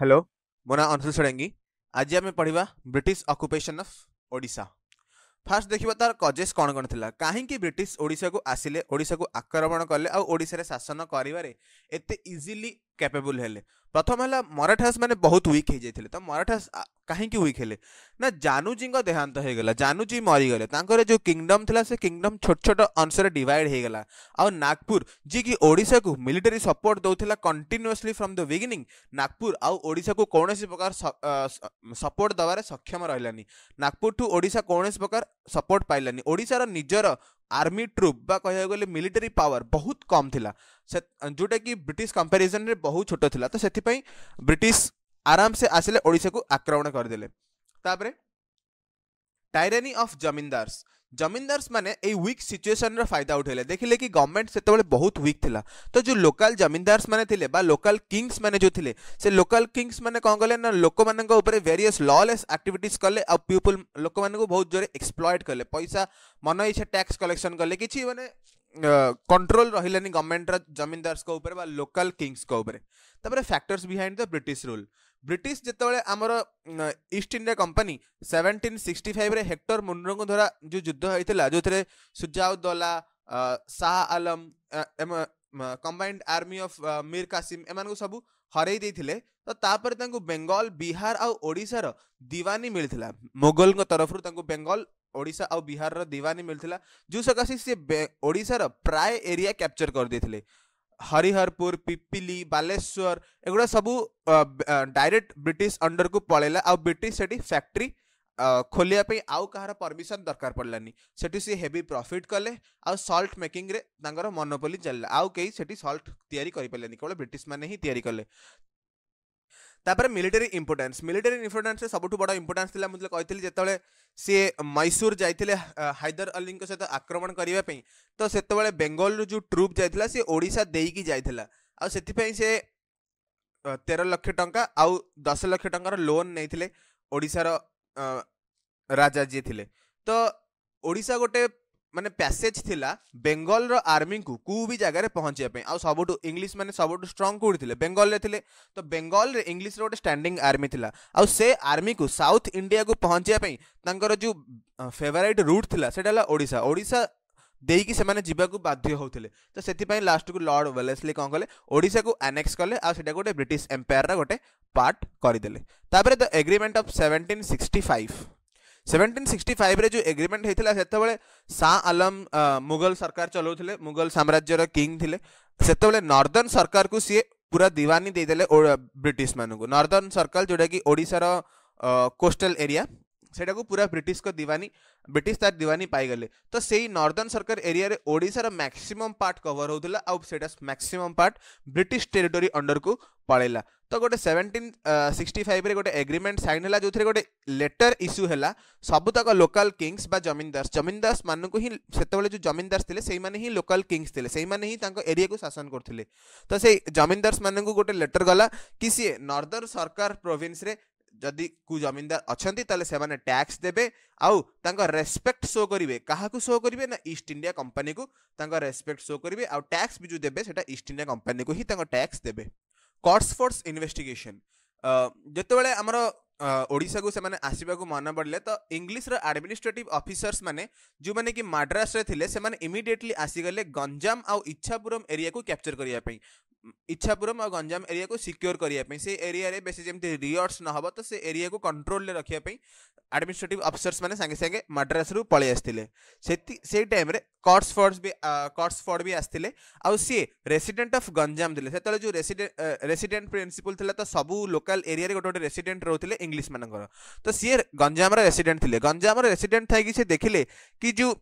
hello मो ना अंशु षडेଙ୍ଗୀ ଆଜି ଆମେ ପଢ଼ିବା British occupation of Odisha first ଦେଖିବା ତାର କଜେସ୍ କ'ଣ କ'ଣ ଥିଲା କାହିଁକି ବ୍ରିଟିଶ ଓଡ଼ିଶାକୁ ଆସିଲେ ଓଡ଼ିଶାକୁ ଆକ୍ରମଣ କଲେ ଆଉ ଓଡ଼ିଶାରେ ଶାସନ କରିବାରେ ଏତେ ଇଜିଲି कैपेबुल प्रथम है मराठास मैंने बहुत विक् हो जाते तो मराठास कहीं विक् हेले ना जानूजी देहांत हो गला जानुजी मरीगले जो किंगडम था से किंगडम छोट छोट अंश डिवाइड हो गला आउ नागपुर जी की ओडा को मिलिटरी सपोर्ट दौला continuously from the beginning Nagpur आउा को कौन प्रकार सपोर्ट दबार सक्षम रही नागपुर टू ओडा कौन प्रकार ସପୋର୍ଟ ପାଇଲାନି ଓଡ଼ିଶାର ନିଜର ଆର୍ମି ଟ୍ରୁପ୍ ବା କହିବାକୁ ଗଲେ ମିଲିଟାରୀ ପାୱାର ବହୁତ କମ୍ ଥିଲା ସେ ଯେଉଁଟାକି ବ୍ରିଟିଶ କମ୍ପାରିଜନରେ ବହୁତ ଛୋଟ ଥିଲା ତ ସେଥିପାଇଁ ବ୍ରିଟିଶ ଆରାମସେ ଆସିଲେ ଓଡ଼ିଶାକୁ ଆକ୍ରମଣ କରିଦେଲେ ତାପରେ टायरेनी ऑफ जमींदार्स जमींदार्स मैंने विक् सिचुएसन फायदा उठेले देखिले कि गवर्नमेंट से तो बहुत विक् था तो जो लोकाल जमींदार्स मैंने लोकल किंग्स मैंने जो थे से लोकाल किंग्स मैंने कौन कले ना लोक मेरे वेरियस लॉलेस आक्टिट कले पीपुल लोक मूँ बहुत जोर एक्सप्लयड कले पैसा मन इच्छा टैक्स कलेक्शन कले कि मैंने कंट्रोल रही गवर्नमेंट रमींदार्स local kings factors behind the British rule British ଯେତେବେଳେ ଆମର East India Company seventeen sixty ଫାଇଭରେ ହେକ୍ଟର ମୁନ୍ରଙ୍କ ଦ୍ୱାରା ଯେଉଁ ଯୁଦ୍ଧ ହୋଇଥିଲା ଯେଉଁଥିରେ Shujauddaula Shah Alam combined army of Mir Kasim ଏମାନଙ୍କୁ ସବୁ ହରେଇ ଦେଇଥିଲେ ତ ତାପରେ ତାଙ୍କୁ ବେଙ୍ଗଲ ବିହାର ଆଉ ଓଡ଼ିଶାର ଦିୱାନୀ ମିଳିଥିଲା ମୋଗଲଙ୍କ ତରଫରୁ ତାଙ୍କୁ ବେଙ୍ଗଲ ଓଡ଼ିଶା ଆଉ ବିହାରର ଦିୱାନୀ ମିଳିଥିଲା ଯେଉଁ ସକାଶେ ସିଏ ଓଡ଼ିଶାର ପ୍ରାୟ ଏରିଆ କ୍ୟାପଚର କରିଦେଇଥିଲେ हरिहरपुर पिपिली बालेश्वर एगुड़ा सबू डायरेक्ट ब्रिटिश अंडर को पलैला आ ब्रिटिश से फैक्ट्री खोलिया आउ कहार परमिशन दरकार पड़लानी से सी हेवी प्रॉफिट कले आ सॉल्ट मेकिंग रे तांगर मोनोपोली चलला आउ कई सेठी सॉल्ट तयारी करि केवल ब्रिटिश माने ही तयारी कले ତାପରେ ମିଲିଟାରୀ ଇମ୍ପୋର୍ଟାନ୍ସ ମିଲିଟାରୀ ଇମ୍ପୋର୍ଟାନ୍ସରେ ସବୁଠୁ ବଡ଼ ଇମ୍ପୋର୍ଟାନ୍ସ ଥିଲା ମୁଁ କହିଥିଲି ଯେତେବେଳେ ସିଏ ମୈସୁର ଯାଇଥିଲେ ହାଇଦର ଅଲ୍ଲୀଙ୍କ ସହିତ ଆକ୍ରମଣ କରିବା ପାଇଁ ତ ସେତେବେଳେ ବେଙ୍ଗଲରୁ ଯେଉଁ ଟ୍ରୁପ୍ ଯାଇଥିଲା ସିଏ ଓଡ଼ିଶା ଦେଇକି ଯାଇଥିଲା ଆଉ ସେଥିପାଇଁ ସେ ତେର ଲକ୍ଷ ଟଙ୍କା ଆଉ ଦଶ ଲକ୍ଷ ଟଙ୍କାର ଲୋନ୍ ନେଇଥିଲେ ଓଡ଼ିଶାର ରାଜା ଯିଏ ଥିଲେ ତ ଓଡ଼ିଶା ଗୋଟେ मानते पैसेज थी बेंगल रर्मी को कू भी जगह पहुंचाप सब इंग्लीश मैंने सब स्ट्रंग कौट थे बेंगल थे तो बेंगल इंग्लीश रोटे स्टाडिंग आर्मी थी आर्मी को साउथ इंडिया को पहुंचापर जो फेवरेट रूट थी सेड़शा ओडा दे कि बाध्य होते तो से लास्ट को लर्ड वेलेसली कौन कले ओडा को आनेक्स कले आईटा गोटे ब्रिट एमपायर गोटे पार्ट करदे the agreement of seventeen sixty five seventeen sixty five जो एग्रीमेंट होता से शाह आलम मुगल सरकार चलाउले मुगल साम्राज्य किंग थे से नर्दर्ण सरकार को सी पूरा दीवानी देदे ब्रिट मानक नर्दर्ण सरकार जोटा कि ओडार कोस्टल एरिया सेटा को पूरा ब्रिट को दीवानी ब्रिट तार दीवानी पाईगले तो से ही नर्दर्ण सरकार एरिया ओडार मैक्सीम पार्ट कवर होता आउ से maximum part British territory under को पड़ेगा तो गोटे सेवेन्टीन सिक्सटी फाइव गोटे एग्रीमेंट साइन है जो थे गोटे लेटर इश्यू है सबुतक लोकाल किंग्स बा जमीनदार जमींदार्स को ही से जो जमींदार्स थे से ही लोकाल किंग्स थे से ही एरिया को शासन करते तो से जमींदार मान गोटे लेटर गला कि सी नर्दर्न सरकार प्रोविन्स जदि को जमींदार अच्छा से टैक्स देवे आउ रेस्पेक्ट शो करेंगे क्या शो करेंगे ना ईस्ट इंडिया कंपनी को रेस्पेक्ट शो करेंगे आउ टैक्स भी जो देते ईस्ट इंडिया कंपनी को ही टैक्स देते कर्सफोर्स इनभेस्टिगेसन जोबले आमर ओडा को से आसवा मन पड़े तो इंग्लीश्र आडमिनिस्ट्रेटिव अफिसर्स मैंने जो मैंने कि मड्रास इमिडियेटली आसगले गंजाम आउ इच्छापुरम एरिया कैप्चर करने इच्छापुरम और गंजाम एरिया को सिक्योर करने से एरिया बेस जमी रिअर्ट्स नहब तो से एरिया को कंट्रोल रखापी ଆଡ଼ମିନିଷ୍ଟ୍ରେଟିଭ ଅଫିସର୍ସ ମାନେ ସାଙ୍ଗେ ସାଙ୍ଗେ ମାଡ୍ରାସରୁ ପଳେଇ ଆସିଥିଲେ ସେତି ସେଇ ଟାଇମ୍ରେ କଟ୍ସଫର୍ଡ ବି କଟ୍ସଫର୍ଡ ବି ଆସିଥିଲେ ଆଉ ସିଏ ରେସିଡେଣ୍ଟ ଅଫ୍ ଗଞ୍ଜାମ ଥିଲେ ସେତେବେଳେ ଯେଉଁ ରେସିଡେଣ୍ଟ ରେସିଡେଣ୍ଟ ପ୍ରିନ୍ସିପୁଲ ଥିଲା ତ ସବୁ ଲୋକାଲ ଏରିଆରେ ଗୋଟେ ଗୋଟେ ରେସିଡେଣ୍ଟ ରହୁଥିଲେ ଇଂଲିଶମାନଙ୍କର ତ ସିଏ ଗଞ୍ଜାମର ରେସିଡେଣ୍ଟ ଥିଲେ ଗଞ୍ଜାମର ରେସିଡେଣ୍ଟ ଥାଇକି ସେ ଦେଖିଲେ କି ଯେଉଁ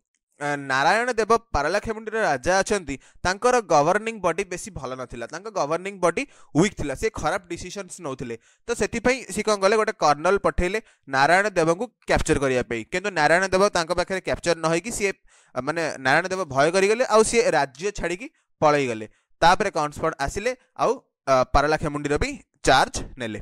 ନାରାୟଣ ଦେବ ପାରଲାଖେମୁଣ୍ଡିର ରାଜା ଅଛନ୍ତି ତାଙ୍କର ଗଭର୍ଣ୍ଣିଂ ବଡି ବେଶୀ ଭଲ ନଥିଲା ତାଙ୍କ ଗଭର୍ଣ୍ଣିଂ ବଡି ୱିକ୍ ଥିଲା ସେ ଖରାପ ଡିସିସନ୍ସ ନେଉଥିଲେ ତ ସେଥିପାଇଁ ସେ କ'ଣ କଲେ ଗୋଟେ କର୍ଣ୍ଣଲ ପଠାଇଲେ ନାରାୟଣ ଦେବଙ୍କୁ କ୍ୟାପଚର କରିବା ପାଇଁ କିନ୍ତୁ ନାରାୟଣ ଦେବ ତାଙ୍କ ପାଖରେ କ୍ୟାପଚର ନ ହୋଇକି ସିଏ ମାନେ ନାରାୟଣ ଦେବ ଭୟ କରିଗଲେ ଆଉ ସିଏ ରାଜ୍ୟ ଛାଡ଼ିକି ପଳାଇଗଲେ ତାପରେ କନ୍ସପଟ୍ ଆସିଲେ ଆଉ ପାରଲାଖେମୁଣ୍ଡିର ବି ଚାର୍ଜ ନେଲେ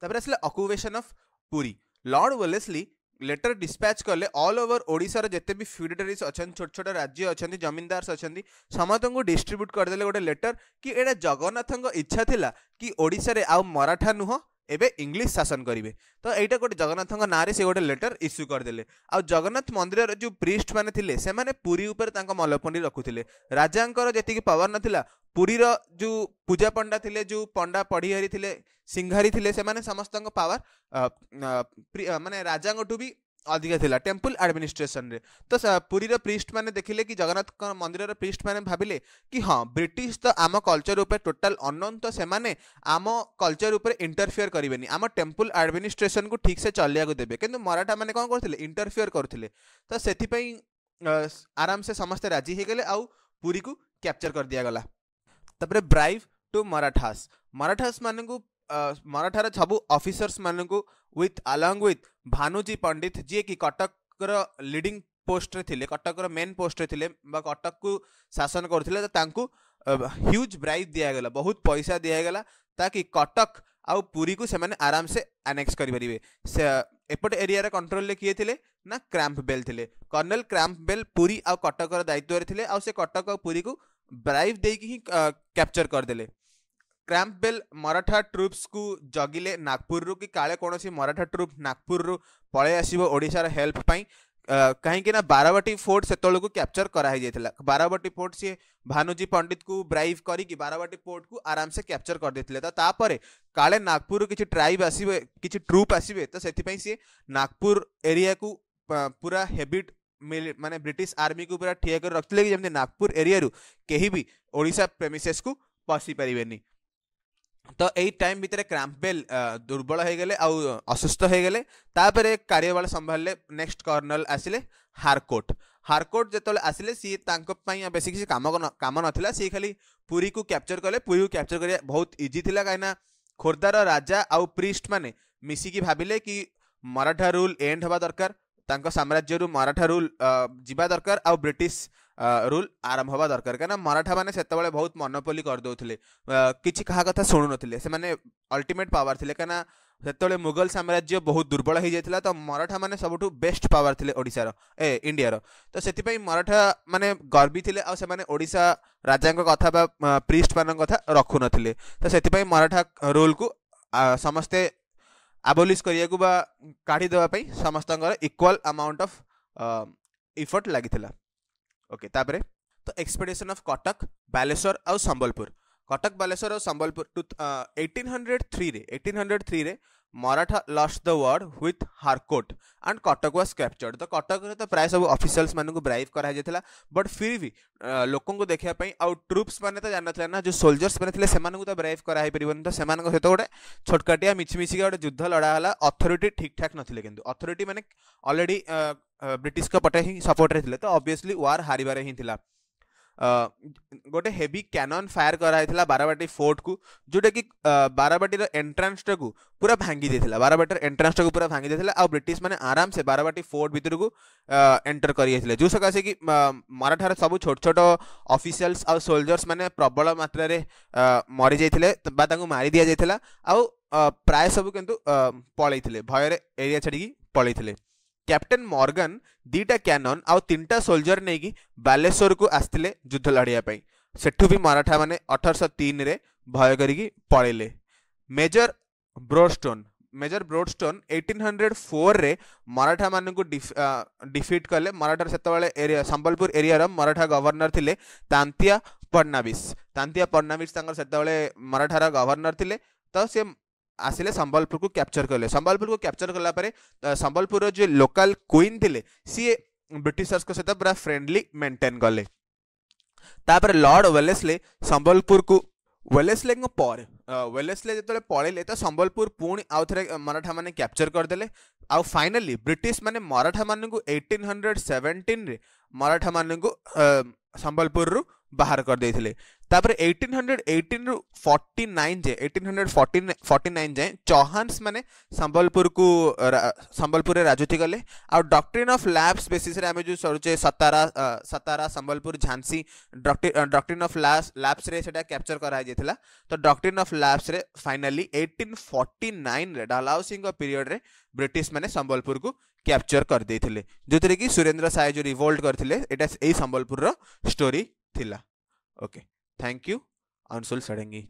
ତାପରେ ଆସିଲେ occupation of Puri lord Wellesley letter dispatch କଲେ ଅଲ୍ ଓଭର ଓଡ଼ିଶାର ଯେତେ ବି ଫ୍ୟୁଡେଟାରିଜ୍ ଅଛନ୍ତି ଛୋଟ ଛୋଟ ରାଜ୍ୟ ଅଛନ୍ତି ଜମିନଦାର୍ସ ଅଛନ୍ତି ସମସ୍ତଙ୍କୁ ଡିଷ୍ଟ୍ରିବ୍ୟୁଟ୍ କରିଦେଲେ ଗୋଟେ ଲେଟର କି ଏଇଟା ଜଗନ୍ନାଥଙ୍କ ଇଚ୍ଛା ଥିଲା କି ଓଡ଼ିଶାରେ ଆଉ ମରାଠା ନୁହଁ ଏବେ ଇଂଲିଶ ଶାସନ କରିବେ ତ ଏଇଟା ଗୋଟେ ଜଗନ୍ନାଥଙ୍କ ନାଁରେ ସେ ଗୋଟେ ଲେଟର ଇସ୍ୟୁ କରିଦେଲେ ଆଉ ଜଗନ୍ନାଥ ମନ୍ଦିରର ଯେଉଁ ପ୍ରିଷ୍ଟ ମାନେ ଥିଲେ ସେମାନେ ପୁରୀ ଉପରେ ତାଙ୍କ ମଲପଣ୍ଡି ରଖୁଥିଲେ ରାଜାଙ୍କର ଯେତିକି ପାୱାର ନଥିଲା ପୁରୀର ଯେଉଁ ପୂଜା ପଣ୍ଡା ଥିଲେ ଯେଉଁ ପଣ୍ଡା ପଢ଼ିହାରୀ ଥିଲେ ସିଂହାରୀ ଥିଲେ ସେମାନେ ସମସ୍ତଙ୍କ ପାୱାର ମାନେ ରାଜାଙ୍କଠୁ ବି अधिक था टेम्पुल आडमिनिस्ट्रेसन तो पूरीर प्रिस्ट मैंने देखिले कि जगन्नाथ मंदिर प्रिस्ट मैंने भाविले कि हाँ ब्रिटिश तो आम कलचर उपर टोटाल अन तो से आम कलचर उपर इंटरफियर करें आम टेम्पल आडमिनिस्ट्रेसन को ठीक से चलिया देते कि मराठा मैंने कौन करते इंटरफियर करुते तो से आराम से समस्ते राजी हो गले आ पूरी को कैप्चर कर दिगला ब्राइव टू मराठास मराठास मान मराठार सब अफिसर्स मानक with along with Bhanuji Pandit जी कटक्र लिड पोस्टर थे कटक मेन पोस्ट थे कटक को शासन करुले तो ह्यूज ब्राइज दिगला बहुत पैसा दिगला ताकि कटक आउ पुरी को से आराम से आनेक्स करेंपट एरिया कंट्रोल किए थे ना क्रांप बेल थे कर्णेल क्रांप बेल पुरी आउ कटक दायित्व थे आ कटक पुरी को ब्राइव दे कि कैप्चर करदे क्रांपबेल मराठा ट्रुप्स को जगिले नागपुर रु कि काले कौन मराठा ट्रुप नागपुर रु पलैसार हेल्पाई कहीं बारवाटी फोर्ट से कैप्चर कराई बारवाटी फोर्ट सी भानुजी पंडित को ब्राइव करी बारवाटी फोर्ट को आराम से कैप्चर कर देते तो तापर काले नागपुर कि ट्राइब आस कि ट्रुप आसवे तो से नागपुर एरिया को पूरा हेबिट मिले मानते ब्रिटिश आर्मी को पूरा ठिया कर रखते कि नागपुर एरिया कहीं भी ओडा प्रेमिसेस को पशिपरि नहीं तो यही टाइम भितर क्रांपेल दुर्बल हो गले असुस्थ हो गले तापर कार्यबल संभाले नेक्स्ट कर्नल आसिले हारकोट हारकोट जो आसिले सी बेस किसी कम ना सी खाली पूरी को कैप्चर कले पूरी को कैप्चर कर बहुत इजी थी कहीं खोर्धार राजा आउ प्रिस्ट मैंने मिसिकी भाविले कि मराठा रूल एंड हवा दरकार साम्राज्य रू मराठा रूल जवा दरकार आउ ब्रिटिश ରୁଲ୍ ଆରମ୍ଭ ହେବା ଦରକାର କାରଣ ମରାଠାମାନେ ସେତେବେଳେ ବହୁତ ମନୋପୋଲି କରିଦେଉଥିଲେ କିଛି କାହା କଥା ଶୁଣୁନଥିଲେ ସେମାନେ ଅଲ୍ଟିମେଟ୍ ପାୱାର ଥିଲେ କାହିଁକିନା ସେତେବେଳେ ମୁଗଲ ସାମ୍ରାଜ୍ୟ ବହୁତ ଦୁର୍ବଳ ହେଇଯାଇଥିଲା ତ ମରାଠାମାନେ ସବୁଠୁ ବେଷ୍ଟ ପାୱାର ଥିଲେ ଓଡ଼ିଶାର ଏ ଇଣ୍ଡିଆର ତ ସେଥିପାଇଁ ମରାଠା ମାନେ ଗର୍ବୀ ଥିଲେ ଆଉ ସେମାନେ ଓଡ଼ିଶା ରାଜାଙ୍କ କଥା ବା ପ୍ରିଷ୍ଟମାନଙ୍କ କଥା ରଖୁନଥିଲେ ତ ସେଥିପାଇଁ ମରାଠା ରୁଲ୍କୁ ସମସ୍ତେ ଆବୋଲିସ୍ କରିବାକୁ ବା କାଢ଼ିଦେବା ପାଇଁ ସମସ୍ତଙ୍କର ଇକ୍ୱାଲ୍ ଆମାଉଣ୍ଟ ଅଫ୍ ଇଫର୍ଟ ଲାଗିଥିଲା ଓକେ ତାପରେ ତ ଏକ୍ସପେଡିସନ୍ ଅଫ୍ କଟକ ବାଲେଶ୍ୱର ଆଉ ସମ୍ବଲପୁର କଟକ ବାଲେଶ୍ୱର ଆଉ ସମ୍ବଲପୁର ଟୁ ଏଇଟିନ୍ ହଣ୍ଡ୍ରେଡ଼ ଥ୍ରୀରେ मराठा लस्ट द वर्ड हुई Harcourt and Cuttack was captured तो कटक तो प्राय सब अफिशियाल्स मानक ब्राइव कराइला बट फिर भी लोक देखापी आउ ट्रुप्स मैंने तो जानते ना जो सोल्जर्स मैंने से तो ब्राइव कराइपर तो सहित गोटे छोटकाटिया मिचमिचिका गोटे युद्ध लड़ाला अथरीटी ठीक ठाक नए कि अथरीटी मैंने अलरेडी ब्रिटिश पटे ही सपोर्ट रही थे तो अब्वियसली वार हारे ही ଗୋଟେ ହେଭି କ୍ୟାନନ୍ ଫାୟାର କରାହେଇଥିଲା ବାରବାଟୀ ଫୋର୍ଟକୁ ଯେଉଁଟାକି ବାରବାଟୀର ଏଣ୍ଟ୍ରାନ୍ସଟାକୁ ପୁରା ଭାଙ୍ଗି ଦେଇଥିଲା ବାରବାଟୀର ଏଣ୍ଟ୍ରାନ୍ସଟାକୁ ପୁରା ଭାଙ୍ଗି ଦେଇଥିଲା ଆଉ ବ୍ରିଟିଶ ମାନେ ଆରାମସେ ବାରବାଟୀ ଫୋର୍ଟ ଭିତରକୁ ଏଣ୍ଟର କରିଯାଇଥିଲେ ଯେଉଁ ସକାଶେ କି ମରାଠାର ସବୁ ଛୋଟ ଛୋଟ ଅଫିସିଆଲ୍ସ ଆଉ ସୋଲଜର୍ସ ମାନେ ପ୍ରବଳ ମାତ୍ରାରେ ମରିଯାଇଥିଲେ ବା ତାଙ୍କୁ ମାରି ଦିଆଯାଇଥିଲା ଆଉ ପ୍ରାୟ ସବୁ କିନ୍ତୁ ପଳେଇଥିଲେ ଭୟରେ ଏରିଆ ଛାଡ଼ିକି ପଳେଇଥିଲେ कैप्टेन मॉर्गन दीटा कैनन आनटा सोल्जर नहीं कि बालेश्वर को आसते युद्ध लड़ापी सेठू भी मराठा मैंने अठरश तीन रे भय कर पड़े major Broadstone major Broadstone eighteen hundred four रे मराठा मान डिफिट कले मराठा से संबलपुर एरिया मराठा गवर्नर थे तांतीया फडनाविस तांतीया फडनाविस से मराठार गवर्नर थे तो सी ଆସିଲେ ସମ୍ବଲପୁରକୁ କ୍ୟାପ୍ଚର କଲେ ସମ୍ବଲପୁରକୁ କ୍ୟାପ୍ଚର କଲା ପରେ ସମ୍ବଲପୁରର ଯିଏ ଲୋକାଲ କୁଇନ୍ ଥିଲେ ସିଏ ବ୍ରିଟିଶର୍ସଙ୍କ ସହିତ ପୁରା ଫ୍ରେଣ୍ଡଲି ମେଣ୍ଟେନ୍ କଲେ ତାପରେ ଲର୍ଡ଼ ୱେଲେସ୍ଲେ ସମ୍ବଲପୁରକୁ ୱେଲେସ୍ଲେଙ୍କ ପରେ ୱେଲେସ୍ଲେ ଯେତେବେଳେ ପଳେଇଲେ ତ ସମ୍ବଲପୁର ପୁଣି ଆଉ ଥରେ ମରାଠାମାନେ କ୍ୟାପ୍ଚର କରିଦେଲେ ଆଉ ଫାଇନାଲି ବ୍ରିଟିଶମାନେ ମରାଠାମାନଙ୍କୁ ଏଇଟିନ୍ ହଣ୍ଡ୍ରେଡ଼ ସେଭେଣ୍ଟିନ୍ରେ ମରାଠାମାନଙ୍କୁ ସମ୍ବଲପୁରରୁ ବାହାର କରିଦେଇଥିଲେ ତାପରେ 1818 ରୁ 49 ଯାଏ 1849 49 ଯାଏ ଚୌହାନ୍ସ ମାନେ ସମ୍ବଲପୁରକୁ ସମ୍ବଲପୁରରେ ରାଜୁତି କଲେ ଆଉ ଡକ୍ଟ୍ରିନ୍ ଅଫ୍ ଲାବ୍ସ ବେସିସରେ ଆମେ ଯେଉଁ ସରୁଛେ Satara Satara Sambalpur Jhansi doctrine of lapse ଲାବ୍ସରେ ସେଟା କ୍ୟାପଚର କରାଯାଇଥିଲା ତ ଡକ୍ଟ୍ରିନ୍ ଅଫ୍ ଲାବ୍ସରେ ଫାଇନାଲି ଏଇଟିନ୍ ଫର୍ଟି ନାଇନ୍ରେ ଡାଲାଉସିଙ୍କ ପିରିୟଡ଼ରେ ବ୍ରିଟିଶ ମାନେ ସମ୍ବଲପୁରକୁ କ୍ୟାପଚର କରିଦେଇଥିଲେ ଯେଉଁଥିରେ କି ସୁରେନ୍ଦ୍ର ସାଏ ଯେଉଁ ରିଭୋଲ୍ଟ କରିଥିଲେ ଏଇଟା ଏଇ ସମ୍ବଲପୁରର ଷ୍ଟୋରି ଥିଲା ଓକେ थैंक यू अंशुल सड़ंगी